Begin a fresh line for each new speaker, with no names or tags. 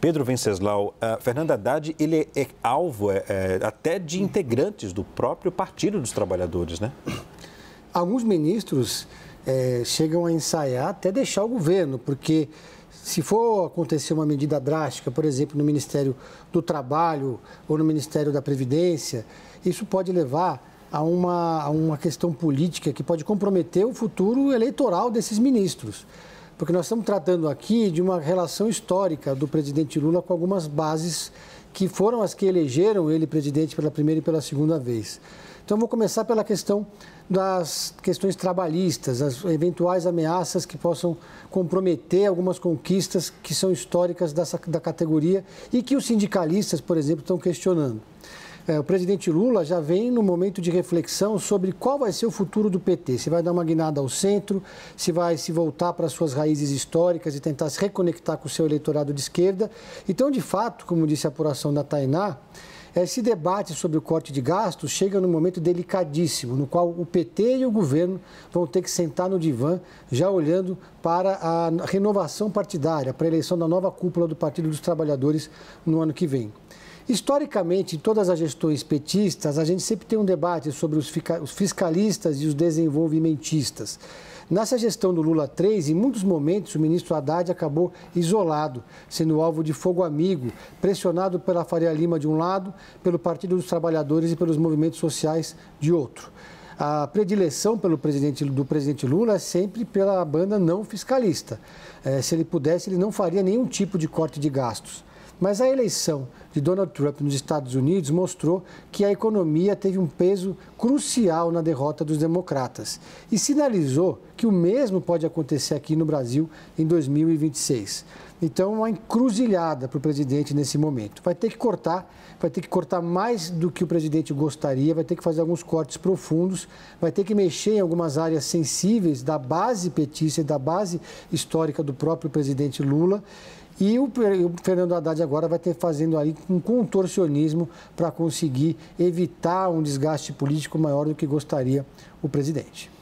Pedro Venceslau, ah, Fernando Haddad, ele é, é alvo é, é, até de integrantes do próprio Partido dos Trabalhadores, né? Alguns ministros é, chegam a ensaiar até deixar o governo, porque se for acontecer uma medida drástica, por exemplo, no Ministério do Trabalho ou no Ministério da Previdência, isso pode levar a uma, a uma questão política que pode comprometer o futuro eleitoral desses ministros. Porque nós estamos tratando aqui de uma relação histórica do presidente Lula com algumas bases que foram as que elegeram ele presidente pela primeira e pela segunda vez. Então, vou começar pela questão das questões trabalhistas, as eventuais ameaças que possam comprometer algumas conquistas que são históricas dessa, da categoria e que os sindicalistas, por exemplo, estão questionando. É, o presidente Lula já vem no momento de reflexão sobre qual vai ser o futuro do PT. Se vai dar uma guinada ao centro, se vai se voltar para suas raízes históricas e tentar se reconectar com o seu eleitorado de esquerda. Então, de fato, como disse a apuração da Tainá, esse debate sobre o corte de gastos chega num momento delicadíssimo, no qual o PT e o governo vão ter que sentar no divã, já olhando para a renovação partidária, para a eleição da nova cúpula do Partido dos Trabalhadores no ano que vem. Historicamente, em todas as gestões petistas, a gente sempre tem um debate sobre os, fiscalistas e os desenvolvimentistas. Nessa gestão do Lula 3, em muitos momentos, o ministro Haddad acabou isolado, sendo alvo de fogo amigo, pressionado pela Faria Lima de um lado, pelo Partido dos Trabalhadores e pelos movimentos sociais de outro. A predileção pelo presidente, do presidente Lula é sempre pela banda não fiscalista. É, se ele pudesse, ele não faria nenhum tipo de corte de gastos. Mas a eleição de Donald Trump nos Estados Unidos mostrou que a economia teve um peso crucial na derrota dos democratas e sinalizou que o mesmo pode acontecer aqui no Brasil em 2026. Então, uma encruzilhada para o presidente nesse momento. Vai ter que cortar, vai ter que cortar mais do que o presidente gostaria, vai ter que fazer alguns cortes profundos, vai ter que mexer em algumas áreas sensíveis da base petista e da base histórica do próprio presidente Lula e o Fernando Haddad agora vai ter fazendo aí um contorcionismo para conseguir evitar um desgaste político maior do que gostaria o presidente.